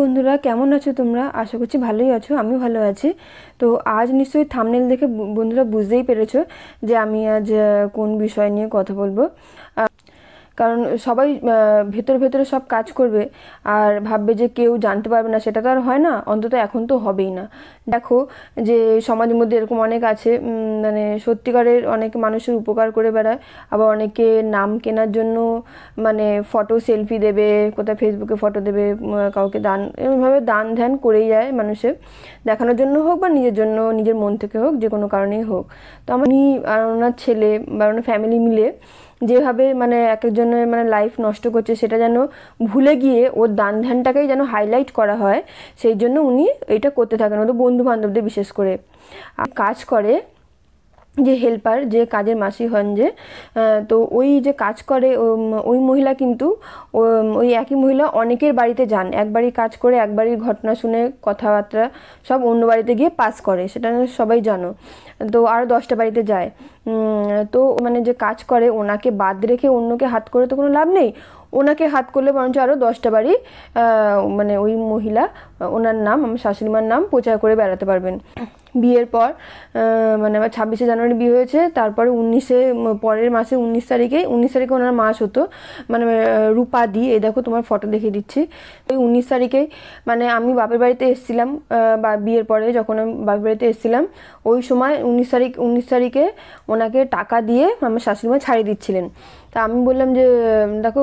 বন্ধুরা কেমন আছো তোমরা আশা করছি ভালোই আছো আমি ভালো আছি তো আজ নিশ্চয়ই থামনেল দেখে বন্ধুরা বুঝতেই পেরেছো যে আমি আজ কোন বিষয় নিয়ে কথা বলবো কারণ সবাই ভেতরে ভেতরে সব কাজ করবে আর ভাববে যে কেউ জানতে পারবে না সেটা তো আর হয় না অন্তত এখন তো হবেই না দেখো যে সমাজের মধ্যে এরকম অনেক আছে মানে সত্যিকারের অনেক মানুষের উপকার করে বেড়ায় আবার অনেকে নাম কেনার জন্য মানে ফটো সেলফি দেবে কোথায় ফেসবুকে ফটো দেবে কাউকে দান এরকমভাবে দান ধ্যান করেই যায় মানুষে দেখানোর জন্য হোক বা নিজের জন্য নিজের মন থেকে হোক যে কোনো কারণেই হোক তো আমার উনি আর ওনার ছেলে বা ওনার ফ্যামিলি মিলে যেভাবে মানে এক একজনের মানে লাইফ নষ্ট করছে সেটা যেন ভুলে গিয়ে ওর দান ধ্যানটাকেই যেন হাইলাইট করা হয় সেই জন্য উনি এটা করতে থাকেন ওদের বন্ধু বান্ধবদের বিশেষ করে কাজ করে যে হেল্পার যে কাজের মাসি হন যে তো ওই যে কাজ করে ওই মহিলা কিন্তু ওই একই মহিলা অনেকের বাড়িতে যান এক কাজ করে এক বাড়ির ঘটনা শুনে কথাবার্তা সব অন্য বাড়িতে গিয়ে পাস করে সেটা সবাই জানো তো আরও দশটা বাড়িতে যায় তো মানে যে কাজ করে ওনাকে বাদ রেখে অন্যকে হাত করে তো কোনো লাভ নেই ওনাকে হাত করলে বরঞ্চ আরও দশটা বাড়ি মানে ওই মহিলা ওনার নাম আমার শাশুড়িমার নাম প্রচার করে বেড়াতে পারবেন বিয়ের পর মানে আমার ছাব্বিশে জানুয়ারি বিয়ে হয়েছে তারপরে উনিশে পরের মাসে উনিশ তারিখে উনিশ তারিখে ওনার মাস হতো মানে রূপা দি এই দেখো তোমার ফটো দেখিয়ে দিচ্ছি ওই উনিশ তারিখে মানে আমি বাপের বাড়িতে এসেছিলাম বা বিয়ের পরে যখন আমি বাপের বাড়িতে এসেছিলাম ওই সময় উনিশ তারিখ উনিশ তারিখে ওনাকে টাকা দিয়ে আমার শাশুড়িমা ছাড়িয়ে দিচ্ছিলেন তা আমি বললাম যে দেখো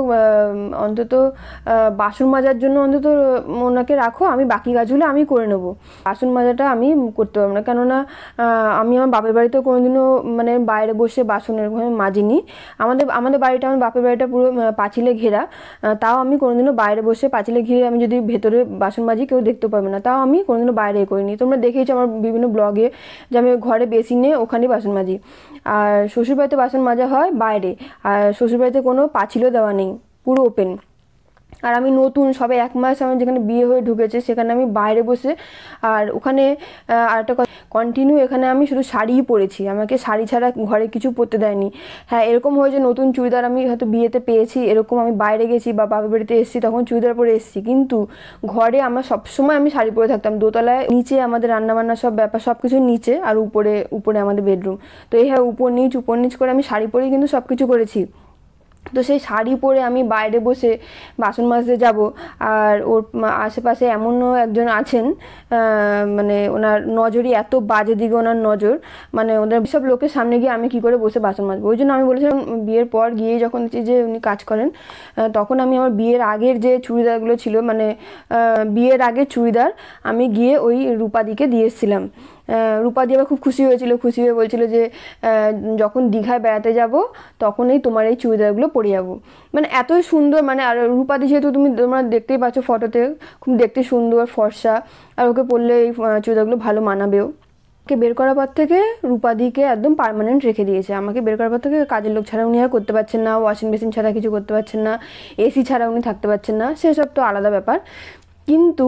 অন্তত বাসন মাজার জন্য অন্তত ওনাকে রাখো আমি বাকি কাজগুলো আমি করে নেব বাসন মাজাটা আমি করতে পারবো না কেননা আমি আমার বাপের বাড়িতেও কোনোদিনও মানে বাইরে বসে বাসন এরকমভাবে মাজিনি আমাদের আমাদের বাড়িটা আমার বাপের বাড়িটা পুরো পাঁচিলে ঘেরা তাও আমি কোনোদিনও বাইরে বসে পাঁচিলে ঘিরে আমি যদি ভেতরে বাসন মাজি কেউ দেখতে পাবে না তাও আমি কোনোদিনও বাইরে করিনি তোমরা দেখেছো আমার বিভিন্ন ব্লগে যে আমি ঘরে নেই ওখানেই বাসন মাজি আর শ্বশুরবাড়িতে বাসন মাজা হয় বাইরে আর শ্বশুরবাড়িতে কোনো পাঁচিলও দেওয়া নেই পুরো ওপেন আর আমি নতুন সবে এক মাস আমার যেখানে বিয়ে হয়ে ঢুকেছে সেখানে আমি বাইরে বসে আর ওখানে আর একটা কন্টিনিউ এখানে আমি শুধু শাড়িই পরেছি আমাকে শাড়ি ছাড়া ঘরে কিছু পরতে দেয়নি হ্যাঁ এরকম হয়েছে নতুন চুড়িদার আমি হয়তো বিয়েতে পেয়েছি এরকম আমি বাইরে গেছি বা বাবার বাড়িতে এসেছি তখন চুড়িদার পরে এসেছি কিন্তু ঘরে আমার সবসময় আমি শাড়ি পরে থাকতাম দোতলায় নিচে আমাদের রান্নাবান্না সব ব্যাপার সব কিছু নিচে আর উপরে উপরে আমাদের বেডরুম তো এই হ্যাঁ উপর নিচ উপর নিচ করে আমি শাড়ি পরেই কিন্তু সব কিছু করেছি তো সেই শাড়ি পরে আমি বাইরে বসে বাসন মাজতে যাব আর ওর আশেপাশে এমনও একজন আছেন মানে ওনার নজরই এত বাজে দিকে ওনার নজর মানে ওদের সব লোকের সামনে গিয়ে আমি কি করে বসে বাসন মাজবো ওই জন্য আমি বলেছিলাম বিয়ের পর গিয়ে যখন যে উনি কাজ করেন তখন আমি আমার বিয়ের আগের যে চুড়িদারগুলো ছিল মানে বিয়ের আগের চুড়িদার আমি গিয়ে ওই রূপাদিকে দিয়ে এসেছিলাম রূপাদি আবার খুব খুশি হয়েছিল খুশি হয়ে বলছিল যে যখন দীঘায় বেড়াতে যাব তখনই তোমার এই চুড়িদারগুলো পরে যাবো মানে এতই সুন্দর মানে আর রূপাদি যেহেতু তুমি তোমরা দেখতেই পাচ্ছ ফটোতে খুব দেখতে সুন্দর ফর্সা আর ওকে পরলে এই চুড়িদারগুলো ভালো মানাবেও কে বের করার পর থেকে রূপাদিকে একদম পারমানেন্ট রেখে দিয়েছে আমাকে বের করার পর থেকে কাজের লোক ছাড়া উনি আর করতে পারছেন না ওয়াশিং মেশিন ছাড়া কিছু করতে পারছেন না এসি ছাড়া উনি থাকতে পারছেন না সেসব তো আলাদা ব্যাপার কিন্তু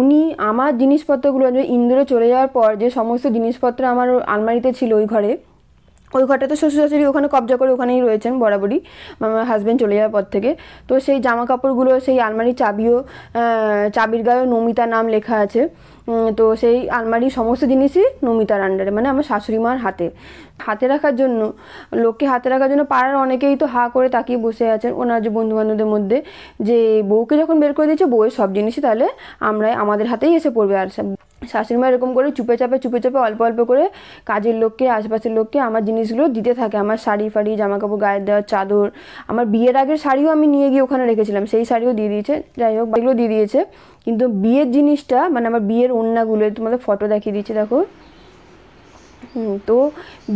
উনি আমার জিনিসপত্রগুলো যে ইন্দ্র চলে যাওয়ার পর যে সমস্ত জিনিসপত্র আমার আলমারিতে ছিল ওই ঘরে ওই ঘরটা তো শ্বশুর শাশুড়ি ওখানে কবজা করে ওখানেই রয়েছেন বরাবরই আমার হাজব্যান্ড চলে যাওয়ার পর থেকে তো সেই জামা কাপড়গুলো সেই আলমারির চাবিও চাবির গায়েও নমিতা নাম লেখা আছে তো সেই আলমারি সমস্ত জিনিসই নমিতার আন্ডারে মানে আমার শাশুড়ি মার হাতে হাতে রাখার জন্য লোককে হাতে রাখার জন্য পাড়ার অনেকেই তো হা করে তাকিয়ে বসে আছেন ওনার যে বন্ধুবান্ধবদের মধ্যে যে বউকে যখন বের করে দিয়েছে বউয়ের সব জিনিসই তাহলে আমরা আমাদের হাতেই এসে পড়বে আর শাশুড়িমা এরকম করে চুপে চাপে চুপে চাপে অল্প অল্প করে কাজের লোককে আশেপাশের লোককে আমার জিনিসগুলো দিতে থাকে আমার শাড়ি ফাড়ি জামা কাপড় গায়ে দেওয়া চাদর আমার বিয়ের আগের শাড়িও আমি নিয়ে গিয়ে ওখানে রেখেছিলাম সেই শাড়িও দিয়ে দিয়েছে যাই হোক বাড়িগুলো দিয়ে দিয়েছে কিন্তু বিয়ের জিনিসটা মানে আমার বিয়ের ওন্নাগুলো তোমাদের ফটো দেখিয়ে দিচ্ছে দেখো তো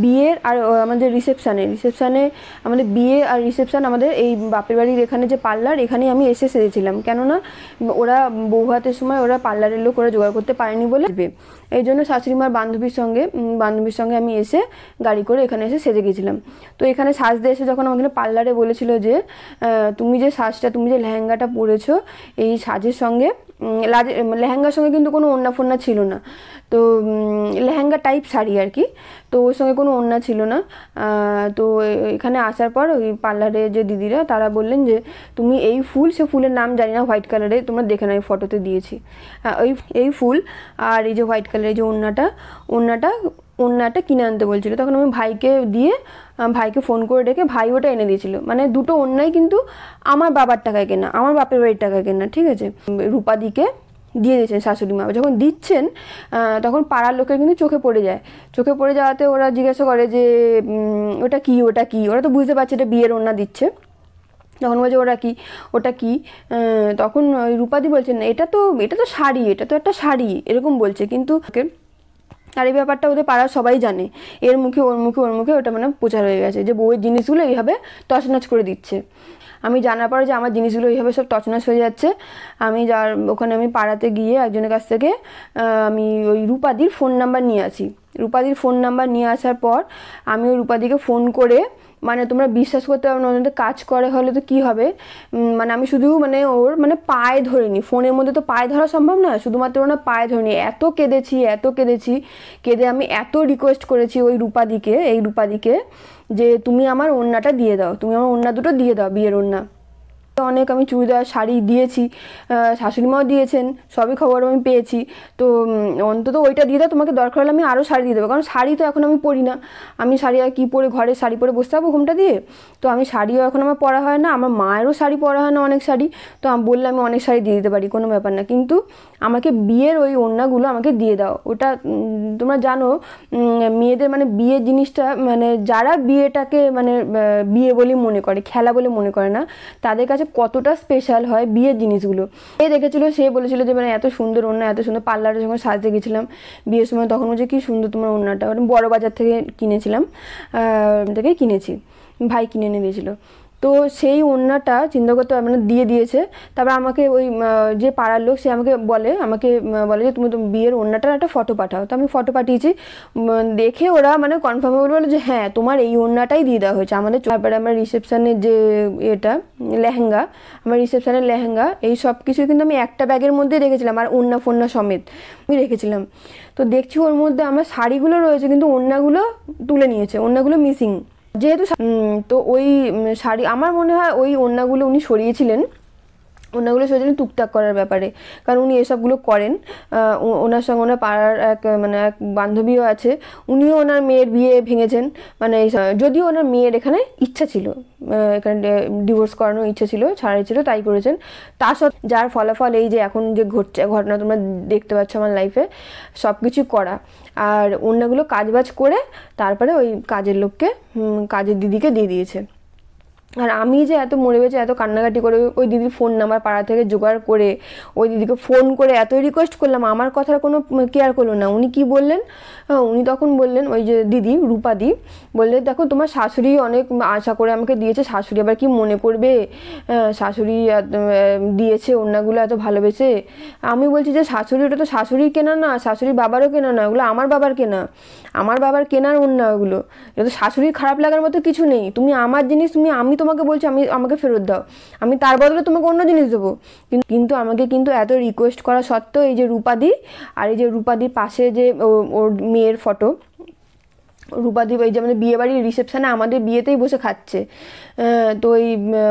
বিয়ের আর আমাদের রিসেপশানে রিসেপশানে আমাদের বিয়ে আর রিসেপশান আমাদের এই বাপের বাড়ির এখানে যে পার্লার এখানে আমি এসে সেজেছিলাম কেননা ওরা বউ হাতের সময় ওরা পার্লারের লোক ওরা জোগাড় করতে পারেনি বলে এই জন্য শাশুড়িমার বান্ধবীর সঙ্গে বান্ধবীর সঙ্গে আমি এসে গাড়ি করে এখানে এসে সেজে গেছিলাম তো এখানে সাজতে এসে যখন আমাকে পার্লারে বলেছিল যে তুমি যে সাজটা তুমি যে লেহেঙ্গাটা পরেছো এই সাজের সঙ্গে লেহেঙ্গার সঙ্গে কিন্তু কোনো ওন্না ফোন্না ছিল না তো লেহেঙ্গা টাইপ শাড়ি আর কি তো ওর সঙ্গে কোনো ওন্না ছিল না তো এখানে আসার পর ওই পার্লারে যে দিদিরা তারা বললেন যে তুমি এই ফুল সে ফুলের নাম জানি না হোয়াইট কালারে তোমরা দেখে না ফটোতে দিয়েছি হ্যাঁ, ওই এই ফুল আর এই যে হোয়াইট কালারের যে ওন্নাটা ওন্নাটা ওড়নাটা কিনে আনতে বলছিল তখন আমি ভাইকে দিয়ে ভাইকে ফোন করে ডেকে ভাই ওটা এনে দিয়েছিল মানে দুটো ওড়নাই কিন্তু আমার বাবার টাকায় কেনা আমার বাপের বাড়ির টাকায় কেনা ঠিক আছে রূপাদিকে দিয়ে দিয়েছেন শাশুড়ি মা যখন দিচ্ছেন তখন পাড়ার লোকের কিন্তু চোখে পড়ে যায় চোখে পড়ে যাওয়াতে ওরা জিজ্ঞাসা করে যে ওটা কি ওটা কি ওরা তো বুঝতে পারছে এটা বিয়ের ওড়না দিচ্ছে তখন বলছে ওরা কি ওটা কি তখন রূপাদি বলছেন এটা তো এটা তো শাড়ি এটা তো একটা শাড়ি এরকম বলছে কিন্তু আর এই ব্যাপারটা ওদের পাড়ার সবাই জানে এর মুখে ওর মুখে ওর মুখে ওটা মানে প্রচার হয়ে গেছে যে বউয়ের জিনিসগুলো এইভাবে তছনছ করে দিচ্ছে আমি জানার পরে যে আমার জিনিসগুলো এইভাবে সব তছনাছ হয়ে যাচ্ছে আমি যার ওখানে আমি পাড়াতে গিয়ে একজনের কাছ থেকে আমি ওই রূপাদির ফোন নাম্বার নিয়ে আসি রূপাদির ফোন নাম্বার নিয়ে আসার পর আমি ওই রূপাদিকে ফোন করে মানে তোমরা বিশ্বাস করতে পারো না ওদের কাজ করে হলে তো কী হবে মানে আমি শুধু মানে ওর মানে পায়ে ধরিনি ফোনের মধ্যে তো পায়ে ধরা সম্ভব না শুধুমাত্র না পায়ে ধরিনি এত কেঁদেছি এত কেঁদেছি কেঁদে আমি এত রিকোয়েস্ট করেছি ওই রূপাদিকে এই রূপাদিকে যে তুমি আমার ওন্নাটা দিয়ে দাও তুমি আমার ওন্না দুটো দিয়ে দাও বিয়ের ওন্না অনেক আমি চুড়িদার শাড়ি দিয়েছি শাশুড়িমাও দিয়েছেন সবই খবর আমি পেয়েছি তো অন্তত ওইটা দিয়ে দাও তোমাকে দরকার হলে আমি আরও শাড়ি দিয়ে দেবো কারণ শাড়ি তো এখন আমি পরি না আমি শাড়ি আর কী পরে ঘরে শাড়ি পরে বসতে পারবো ঘুমটা দিয়ে তো আমি শাড়িও এখন আমার পরা হয় না আমার মায়েরও শাড়ি পরা হয় না অনেক শাড়ি তো আমি বললে আমি অনেক শাড়ি দিয়ে দিতে পারি কোনো ব্যাপার না কিন্তু আমাকে বিয়ের ওই ওড়নাগুলো আমাকে দিয়ে দাও ওটা তোমরা জানো মেয়েদের মানে বিয়ে জিনিসটা মানে যারা বিয়েটাকে মানে বিয়ে বলে মনে করে খেলা বলে মনে করে না তাদের কাছে কতটা স্পেশাল হয় বিয়ের জিনিসগুলো এ দেখেছিল সে বলেছিল যে মানে এত সুন্দর ওনা এত সুন্দর পার্লারে যখন সাজতে গেছিলাম বিয়ের সময় তখন বলছে কী সুন্দর তোমার ওনাটা বড় বাজার থেকে কিনেছিলাম থেকে কিনেছি ভাই কিনে এনে দিয়েছিলো তো সেই ওড়নাটা চিন্তা করতে না দিয়ে দিয়েছে তারপর আমাকে ওই যে পাড়ার লোক সে আমাকে বলে আমাকে বলে যে তুমি তো বিয়ের ওড়নাটার একটা ফটো পাঠাও তো আমি ফটো পাঠিয়েছি দেখে ওরা মানে কনফার্ম বলে যে হ্যাঁ তোমার এই ওড়নাটাই দিয়ে দেওয়া হয়েছে আমাদের তারপরে আমার রিসেপশানের যে এটা লেহেঙ্গা আমার রিসেপশানের লেহেঙ্গা এই সব কিছু কিন্তু আমি একটা ব্যাগের মধ্যে রেখেছিলাম আর ওড়না ফোন্না সমেত আমি রেখেছিলাম তো দেখছি ওর মধ্যে আমার শাড়িগুলো রয়েছে কিন্তু ওড়নাগুলো তুলে নিয়েছে ওড়নাগুলো মিসিং যেহেতু তো ওই শাড়ি আমার মনে হয় ওই ওড়নাগুলো উনি সরিয়েছিলেন ওনাগুলো সেই জন্য টুকটাক করার ব্যাপারে কারণ উনি এসবগুলো করেন ওনার সঙ্গে ওনার পাড়ার এক মানে এক বান্ধবীও আছে উনিও ওনার মেয়ের বিয়ে ভেঙেছেন মানে যদিও ওনার মেয়ের এখানে ইচ্ছা ছিল এখানে ডিভোর্স করানোর ইচ্ছা ছিল ছাড়াই ছিল তাই করেছেন তা সত্ত্বে যার ফলাফল এই যে এখন যে ঘটছে ঘটনা তোমরা দেখতে পাচ্ছ আমার লাইফে সব কিছু করা আর অন্যগুলো কাজবাজ করে তারপরে ওই কাজের লোককে কাজের দিদিকে দিয়ে দিয়েছে আর আমি যে এত মরে বেঁচে এত কান্নাকাটি করে ওই দিদির ফোন নাম্বার পাড়া থেকে জোগাড় করে ওই দিদিকে ফোন করে এত রিকোয়েস্ট করলাম আমার কথার কোনো কেয়ার করলো না উনি কি বললেন উনি তখন বললেন ওই যে দিদি রূপাদি বললে দেখো তোমার শাশুড়ি অনেক আশা করে আমাকে দিয়েছে শাশুড়ি আবার কি মনে করবে শাশুড়ি দিয়েছে অন্যগুলো এত ভালোবেসে আমি বলছি যে শাশুড়ি ওটা তো শাশুড়ির কেনা না শাশুড়ি বাবারও কেনা না ওগুলো আমার বাবার কেনা আমার বাবার কেনার ওনাগুলো এটা তো শাশুড়ির খারাপ লাগার মতো কিছু নেই তুমি আমার জিনিস তুমি আমি তোমাকে বলছি আমি আমাকে ফেরত দাও আমি তার বদলে তোমাকে অন্য জিনিস দেবো কিন্তু আমাকে কিন্তু এত রিকোয়েস্ট করা সত্ত্বেও এই যে রূপাদি আর এই যে রূপাদি পাশে যে ওর মেয়ের ফটো রূপাদি এই যে মানে বিয়ে বাড়ির রিসেপশানে আমাদের বিয়েতেই বসে খাচ্ছে তো ওই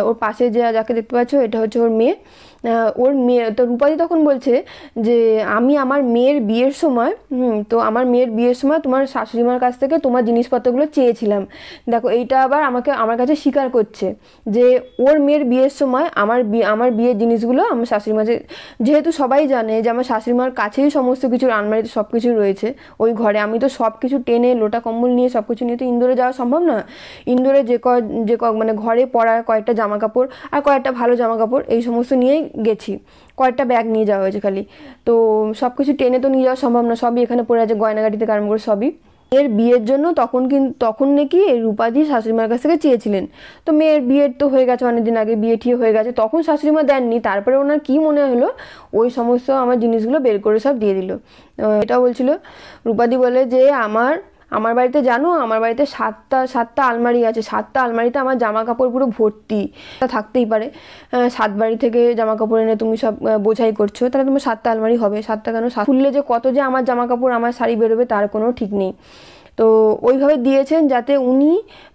ওর পাশে যে যাকে দেখতে পাচ্ছ এটা হচ্ছে ওর মেয়ে ওর মেয়ে তো রূপাদি তখন বলছে যে আমি আমার মেয়ের বিয়ের সময় তো আমার মেয়ের বিয়ের সময় তোমার শাশুড়িমার কাছ থেকে তোমার জিনিসপত্রগুলো চেয়েছিলাম দেখো এইটা আবার আমাকে আমার কাছে স্বীকার করছে যে ওর মেয়ের বিয়ের সময় আমার আমার বিয়ের জিনিসগুলো আমার শাশুড়িমার যেহেতু সবাই জানে যে আমার শাশুড়িমার কাছেই সমস্ত কিছু আলমারিতে সব কিছু রয়েছে ওই ঘরে আমি তো সব কিছু টেনে লোটা কম্বল স্কুল নিয়ে সব কিছু নিয়ে তো ইন্দোরে যাওয়া সম্ভব না ইন্দোরে যে ক যে ক মানে ঘরে পড়ার কয়েকটা জামা কাপড় আর কয়েকটা ভালো জামা কাপড় এই সমস্ত নিয়েই গেছি কয়েকটা ব্যাগ নিয়ে যাওয়া হয়েছে খালি তো সব কিছু ট্রেনে তো নিয়ে যাওয়া সম্ভব না সবই এখানে পড়ে আছে গয়নাগাটিতে কারণ করে সবই এর বিয়ের জন্য তখন কিন্তু তখন নাকি রূপাদি শাশুড়িমার কাছ থেকে চেয়েছিলেন তো মেয়ের বিয়ের তো হয়ে গেছে অনেকদিন আগে বিয়ে ঠিয়ে হয়ে গেছে তখন শাশুড়িমা দেননি তারপরে ওনার কি মনে হলো ওই সমস্ত আমার জিনিসগুলো বের করে সব দিয়ে দিল এটা বলছিল রূপাদি বলে যে আমার আমার বাড়িতে জানো আমার বাড়িতে সাতটা সাতটা আলমারি আছে সাতটা আলমারিতে আমার জামা কাপড় পুরো ভর্তি থাকতেই পারে সাত বাড়ি থেকে জামা কাপড় এনে তুমি সব বোঝাই করছো তাহলে তোমার সাতটা আলমারি হবে সাতটা কেন খুললে যে কত যে আমার জামা কাপড় আমার শাড়ি বেরোবে তার কোনো ঠিক নেই তো ওইভাবে দিয়েছেন যাতে উনি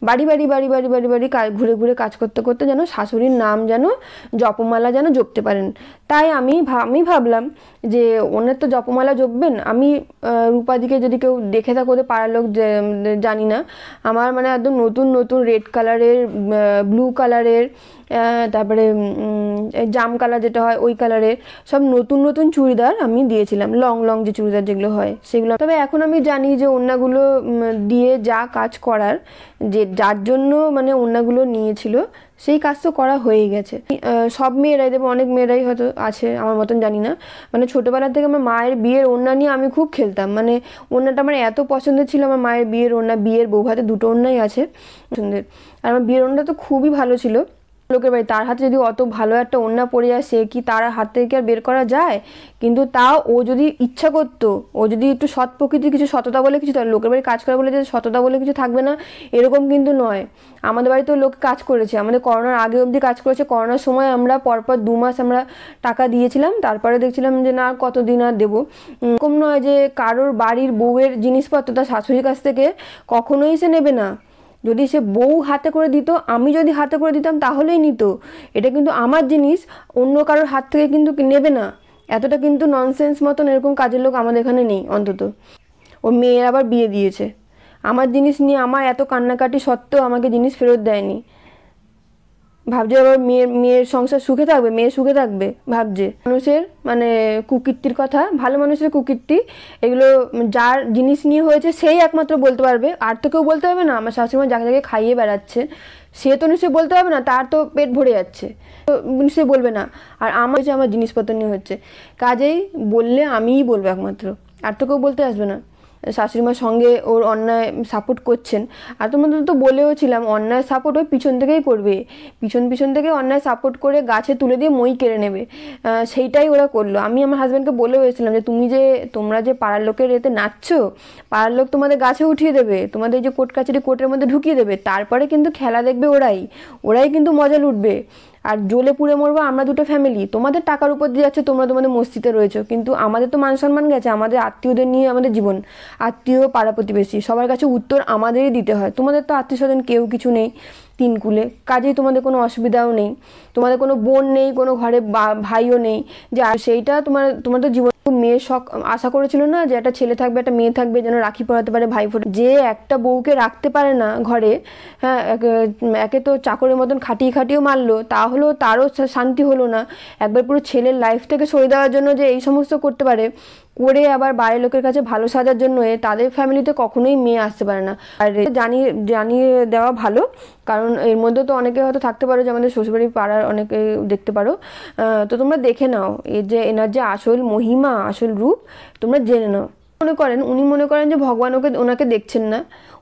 বাড়ি বাড়ি বাড়ি বাড়ি বাড়ি বাড়ি ঘুরে ঘুরে কাজ করতে করতে যেন শাশুড়ির নাম যেন জপমালা যেন জপতে পারেন তাই আমি আমি ভাবলাম যে ওনার তো জপমালা জপবেন আমি রূপাদিকে যদি কেউ দেখে থাকো ওদের পাড়ার লোক জানি না আমার মানে একদম নতুন নতুন রেড কালারের ব্লু কালারের তারপরে জাম কালার যেটা হয় ওই কালারে সব নতুন নতুন চুড়িদার আমি দিয়েছিলাম লং লং যে চুড়িদার যেগুলো হয় সেগুলো তবে এখন আমি জানি যে ওনাগুলো দিয়ে যা কাজ করার যে যার জন্য মানে ওনাগুলো নিয়েছিল সেই কাজ তো করা হয়ে গেছে সব মেয়েরাই দেবো অনেক মেয়েরাই হয়তো আছে আমার মতন জানি না মানে ছোটোবেলা থেকে আমার মায়ের বিয়ের ওড়না নিয়ে আমি খুব খেলতাম মানে ওড়নাটা আমার এত পছন্দের ছিল আমার মায়ের বিয়ের ওড়না বিয়ের বৌভাতে দুটো ওড়নাই আছে পছন্দের আর আমার বিয়ের ওনাটা তো খুবই ভালো ছিল লোকের বাড়ি তার হাতে যদি অত ভালো একটা ওন্না পড়ে যায় সে কি তার হাত থেকে আর বের করা যায় কিন্তু তাও ও যদি ইচ্ছা করতো ও যদি একটু সৎ প্রকৃতির কিছু সততা বলে কিছু তার লোকের বাড়ি কাজ করা বলে যে সততা বলে কিছু থাকবে না এরকম কিন্তু নয় আমাদের বাড়িতেও লোক কাজ করেছে আমাদের করোনার আগে অবধি কাজ করেছে করোনার সময় আমরা পরপর দু মাস আমরা টাকা দিয়েছিলাম তারপরে দেখছিলাম যে না কতদিন আর দেবো এরকম নয় যে কারোর বাড়ির বউয়ের জিনিসপত্র তার শাশুড়ির কাছ থেকে কখনোই সে নেবে না যদি সে বউ হাতে করে দিত আমি যদি হাতে করে দিতাম তাহলেই নিত এটা কিন্তু আমার জিনিস অন্য কারোর হাত থেকে কিন্তু নেবে না এতটা কিন্তু ননসেন্স মতন এরকম কাজের লোক আমাদের এখানে নেই অন্তত ও মেয়ের আবার বিয়ে দিয়েছে আমার জিনিস নিয়ে আমার এত কান্নাকাটি সত্ত্বেও আমাকে জিনিস ফেরত দেয়নি ভাবছে আবার মেয়ের মেয়ের সংসার সুখে থাকবে মেয়ে সুখে থাকবে ভাবছে মানুষের মানে কুকীর্তির কথা ভালো মানুষের কুকীর্তি এগুলো যার জিনিস নিয়ে হয়েছে সেই একমাত্র বলতে পারবে আর তো কেউ বলতে পারবে না আমার শাশুড়িমা যাকে যাকে খাইয়ে বেড়াচ্ছে সে তো নিশ্চয়ই বলতে পারবে না তার তো পেট ভরে যাচ্ছে তো নিশ্চয়ই বলবে না আর আমার যে আমার জিনিসপত্র নিয়ে হচ্ছে কাজেই বললে আমিই বলবো একমাত্র আর তো কেউ বলতে আসবে না শাশুড়িমার সঙ্গে ওর অন্যায় সাপোর্ট করছেন আর তোমাদের তো বলেও ছিলাম অন্যায় সাপোর্ট ওই পিছন থেকেই করবে পিছন পিছন থেকে অন্যায় সাপোর্ট করে গাছে তুলে দিয়ে মই কেড়ে নেবে সেইটাই ওরা করলো আমি আমার হাজব্যান্ডকে বলে হয়েছিলাম যে তুমি যে তোমরা যে পাড়ার লোকের এতে নাচছো পাড়ার লোক তোমাদের গাছে উঠিয়ে দেবে তোমাদের যে কোর্ট কাছারি কোর্টের মধ্যে ঢুকিয়ে দেবে তারপরে কিন্তু খেলা দেখবে ওরাই ওরাই কিন্তু মজা লুটবে আর জ্বলে পুড়ে মরবো আমরা দুটো ফ্যামিলি তোমাদের টাকার উপর দিয়ে যাচ্ছে তোমরা তোমাদের মসজিদে রয়েছো কিন্তু আমাদের তো মান সম্মান গেছে আমাদের আত্মীয়দের নিয়ে আমাদের জীবন আত্মীয় পাড়া প্রতিবেশী সবার কাছে উত্তর আমাদেরই দিতে হয় তোমাদের তো আত্মীয় স্বজন কেউ কিছু নেই তিন কুলে কাজেই তোমাদের কোনো অসুবিধাও নেই তোমাদের কোনো বোন নেই কোনো ঘরে ভাইও নেই যে সেইটা তোমার তোমাদের জীবন মেয়ে শখ আশা করেছিল না যে একটা ছেলে থাকবে একটা মেয়ে থাকবে যেন রাখি পড়াতে পারে ভাই যে একটা বউকে রাখতে পারে না ঘরে হ্যাঁ একে তো চাকরের মতন খাটিয়ে খাটিয়েও মারলো তাহলেও তারও শান্তি হলো না একবার পুরো ছেলের লাইফ থেকে সরে দেওয়ার জন্য যে এই সমস্ত করতে পারে করে আবার বাইরের লোকের কাছে ভালো সাজার জন্য তাদের ফ্যামিলিতে কখনোই মেয়ে আসতে পারে না আর জানিয়ে জানিয়ে দেওয়া ভালো কারণ এর মধ্যে তো অনেকে হয়তো থাকতে পারো যে আমাদের শ্বশুরবাড়ি পাড়ার অনেকে দেখতে পারো তো তোমরা দেখে নাও এর যে এনার যে আসল মহিমা আসল রূপ তোমরা জেনে নাও মনে করেন উনি মনে করেন যে ভগবান ওকে ওনাকে দেখছেন না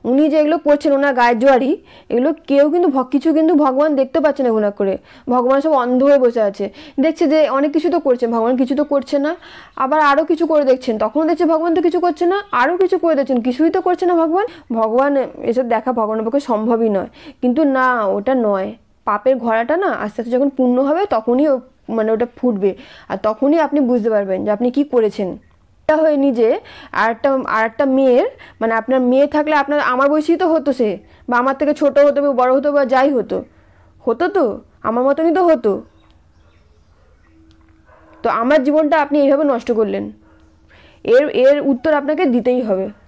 উনি যে এগুলো করছেন ওনার গায়ের জোয়ারি এগুলো কেউ কিন্তু কিছু কিন্তু ভগবান দেখতে পাচ্ছে না ওনা করে ভগবান সব অন্ধ হয়ে বসে আছে দেখছে যে অনেক কিছু তো করছে ভগবান কিছু তো করছে না আবার আরও কিছু করে দেখছেন তখনও দেখছে ভগবান তো কিছু করছে না আরও কিছু করে দেখছেন কিছুই তো করছে না ভগবান ভগবান এসব দেখা ভগবানের পক্ষে সম্ভবই নয় কিন্তু না ওটা নয় পাপের ঘোড়াটা না আস্তে আস্তে যখন পূর্ণ হবে তখনই মানে ওটা ফুটবে আর তখনই আপনি বুঝতে পারবেন যে আপনি কি করেছেন হয় নিজে আর একটা আর একটা মেয়ের মানে আপনার মেয়ে থাকলে আপনার আমার বয়সী তো হতো সে বা আমার থেকে ছোট হতো বা বড়ো হতো বা যাই হতো হতো তো আমার মতনই তো হতো তো আমার জীবনটা আপনি এইভাবে নষ্ট করলেন এর এর উত্তর আপনাকে দিতেই হবে